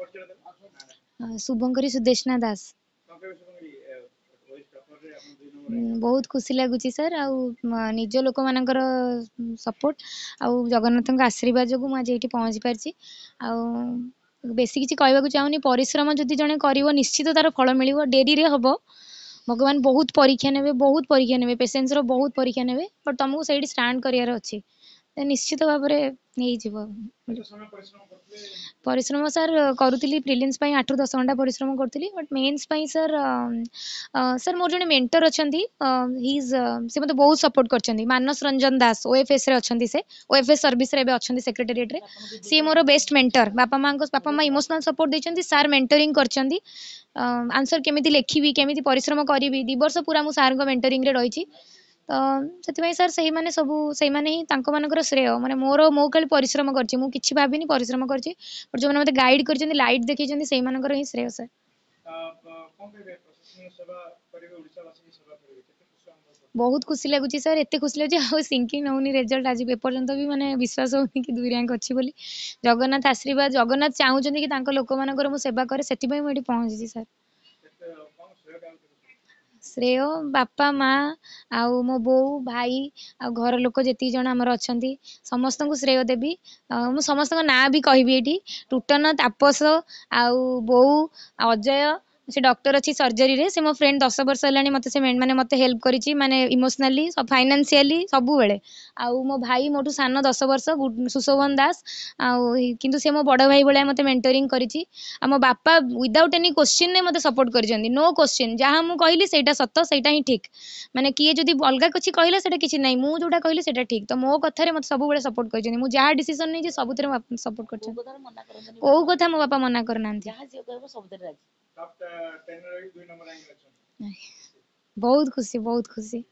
हाँ, शुभंकरी सुदेशना दास हम्म, बहुत खुशी लगुच सर आज लोक मान सपोर्ट आउ आशीर्वाद जो आज ये पहुँची पार्टी आउ बेस किसी कहवाक चाहूनि पिश्रम जो जड़े कर निश्चित तार फल मिल डेरी रे हम भगवान बहुत परीक्षा ने बहुत परीक्षा ने पेसेंट्स रो बहुत परीक्षा ने बट तुमको सही स्टाण कर निश्चित भाव में पिश्रम सर करी प्रिलियम्स आठ रू दस घंटा पिश्रम करी बट मेन्स सर सर मोर जो मेन्टर अच्छा हिज से मतलब बहुत सपोर्ट कर Manas Ranjan Das O F OFS अच्छे से ओ एफ एस सर्विस अच्छा सेक्रेटेट सी मोर बेस्ट मेन्टर बापा माँ बापा माँ इमोशनाल सपोर्ट देते सार मेन्टरी कर आंसर केमी लिखी केमी परिश्रम करी दिवर्ष पूरा मुझे सारे मेन्टरी रही ତ ସେଥିପାଇଁ ସାର୍ ସେଇମାନେ ସବୁ ସେଇମାନେ ହିଁ ତାଙ୍କମାନଙ୍କର ଶ୍ରେୟ ମାନେ ମୋର ମୋ ଖାଲି ପରିଶ୍ରମ କରିଛି ମୁଁ କିଛି ଭାବିନି ପରିଶ୍ରମ କରିଛି ବଟ୍ ଯେଉଁମାନେ ମୋତେ ଗାଇଡ଼ କରିଛନ୍ତି ଲାଇଟ୍ ଦେଖେଇଛନ୍ତି ସେଇମାନଙ୍କର ହିଁ ଶ୍ରେୟ ସାର୍ ବହୁତ ଖୁସି ଲାଗୁଛି ସାର୍ ଏତେ ଖୁସି ଲାଗୁଛି ଆଉ ସିଙ୍କିଙ୍ଗ ହେଉନି ରେଜଲ୍ଟ ଆଜି ଏପର୍ଯ୍ୟନ୍ତ ବି ମାନେ ବିଶ୍ୱାସ ହେଉନି କି ଦୁଇ ରାଙ୍କ ଅଛି ବୋଲି ଜଗନ୍ନାଥ ଆଶୀର୍ବାଦ ଜଗନ୍ନାଥ ଚାହୁଁଛନ୍ତି କି ତାଙ୍କ ଲୋକମାନଙ୍କର ମୁଁ ସେବା କରେ ସେଥିପାଇଁ ମୁଁ ଏଠି ପହଞ୍ଚିଛି ସାର୍ ଶ୍ରେୟ ବାପା ମା ଆଉ ମୋ ବୋଉ ଭାଇ ଆଉ ଘର ଲୋକ ଯେତିକି ଜଣ ଆମର ଅଛନ୍ତି ସମସ୍ତଙ୍କୁ ଶ୍ରେୟ ଦେବି ମୁଁ ସମସ୍ତଙ୍କ ନାଁ ବି କହିବି ଏଇଠି ଟୁଟନ ତାପସ ଆଉ ବୋଉ ଅଜୟ से डॉक्टर अच्छी सर्जरी रे से मो फ्रेंड दस वर्ष होगा मत से मैंने मतलब हेल्प कर मैंने इमोशनाली फाइनेसी सब बेले आउ भाई मोटू सान दस वर्ष सुशोभन दास आंतु से मो बड़ भाई भाया मतलब मेन्टरी कर मो बापा विदाउट एनी क्वेश्चन में मतलब सपोर्ट कर नो क्वेश्चन जहाँ मुझे कहली से सत से ही ठीक मैंने किए जब अलग कुछ कहला से नहीं मुझा कहली ठीक तो मो कथे मतलब सब सपोर्ट कर जहाँ नहीं सब सपोर्ट कर सब बहुत खुशी बहुत खुशी